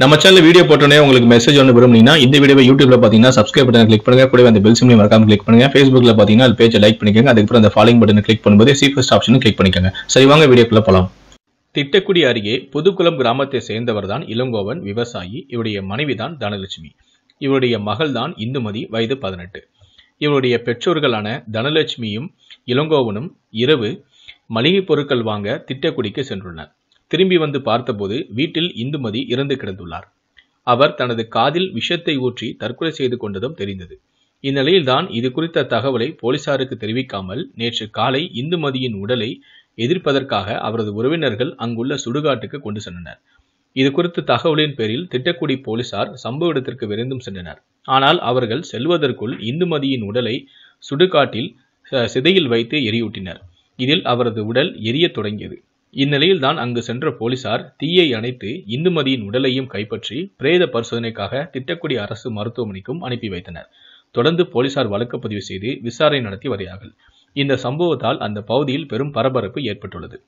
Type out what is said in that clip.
நம்ம channel video போட்டோன்னே உங்களுக்கு மெசேஜ் ஒன்று விரும்புனீங்கன்னா இந்த வீடியோ யூடியூப்ல பார்த்தீங்கன்னா சப்ஸ்கிரைப் பட்டன் கிளிக் பண்ணுங்க கூட அந்த பெல் சிம்லையும் மறக்காம கிளிக் பண்ணுங்க ஃபேஸ்புக்ல பார்த்தீங்கன்னா அது பேஜை லைக் பண்ணிக்கோங்க அதுக்கப்புறம் அந்த ஃபாலோ பட்டனை கிளிக் பண்ணும்போது சீஃபஸ்ட் ஆப்ஷனும் கிளிக் பண்ணிக்கோங்க சரி வாங்க வீடியோக்குள்ள போலாம் திட்டக்குடி அருகே புதுக்குளம் கிராமத்தை சேர்ந்தவர் தான் இளங்கோவன் விவசாயி இவருடைய மனைவி தான் தனலட்சுமி இவருடைய மகள் தான் இந்துமதி வயது பதினெட்டு இவருடைய பெற்றோர்களான தனலட்சுமியும் இளங்கோவனும் இரவு மளிகை பொருட்கள் வாங்க திட்டக்குடிக்கு சென்றுள்ளனர் திரும்பி வந்து பார்த்தபோது வீட்டில் இந்துமதி இறந்து கிடந்துள்ளார் அவர் தனது காதில் விஷத்தை ஊற்றி தற்கொலை செய்து கொண்டதும் தெரிந்தது இந்நிலையில்தான் இது குறித்த தகவலை போலீசாருக்கு தெரிவிக்காமல் நேற்று காலை இந்துமதியின் உடலை எதிர்ப்பதற்காக அவரது உறவினர்கள் அங்குள்ள சுடுகாட்டுக்கு கொண்டு சென்றனர் இது குறித்து தகவலின் பேரில் திட்டக்குடி போலீசார் சம்பவ இடத்திற்கு விரைந்தும் சென்றனர் ஆனால் அவர்கள் செல்வதற்குள் இந்துமதியின் உடலை சுடுகாட்டில் சிதையில் வைத்து எரியூட்டினர் இதில் அவரது உடல் எரிய தொடங்கியது இந்நிலையில்தான் அங்கு சென்ற போலீசார் தீயை அணைத்து இந்துமதியின் உடலையும் கைப்பற்றி பிரேத பரிசோதனைக்காக திட்டக்குடி அரசு மருத்துவமனைக்கும் அனுப்பி வைத்தனர் தொடர்ந்து போலீசார் வழக்கு பதிவு செய்து விசாரணை நடத்தி வருகிறார்கள் இந்த சம்பவத்தால் அந்த பகுதியில் பெரும் பரபரப்பு ஏற்பட்டுள்ளது